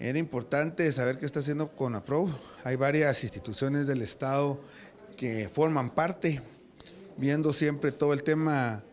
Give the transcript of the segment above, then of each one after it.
Era importante saber qué está haciendo con apro Hay varias instituciones del Estado que forman parte, viendo siempre todo el tema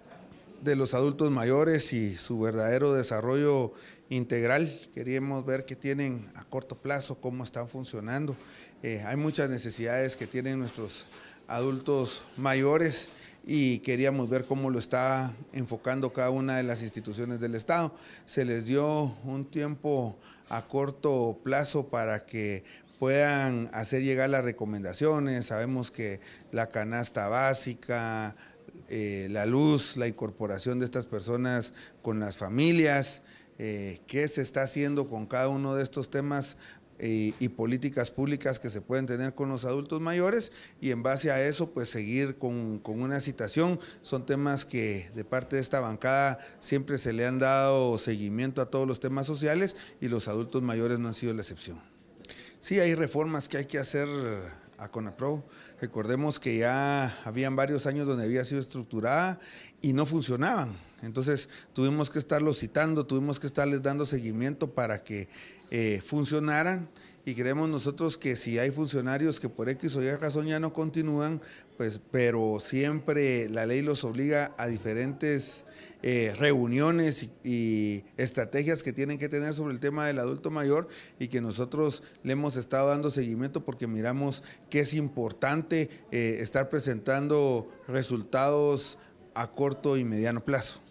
de los adultos mayores y su verdadero desarrollo integral. Queríamos ver qué tienen a corto plazo, cómo están funcionando. Eh, hay muchas necesidades que tienen nuestros adultos mayores y queríamos ver cómo lo está enfocando cada una de las instituciones del Estado. Se les dio un tiempo a corto plazo para que puedan hacer llegar las recomendaciones. Sabemos que la canasta básica, eh, la luz, la incorporación de estas personas con las familias, eh, qué se está haciendo con cada uno de estos temas y, políticas públicas que se pueden tener con los adultos mayores y en base a eso pues seguir con, con, una citación. Son temas que de parte de esta bancada siempre se le han dado seguimiento a todos los temas sociales y los adultos mayores no han sido la excepción. Sí, hay reformas que hay que hacer a CONAPRO. Recordemos que ya habían varios años donde había sido estructurada y no funcionaban entonces tuvimos que estarlos citando, tuvimos que estarles dando seguimiento para que eh, funcionaran y creemos nosotros que si hay funcionarios que por X o Y razón ya no continúan, pues, pero siempre la ley los obliga a diferentes eh, reuniones y, estrategias que tienen que tener sobre el tema del adulto mayor y que nosotros le hemos estado dando seguimiento porque miramos que es importante eh, estar presentando resultados a corto y mediano plazo.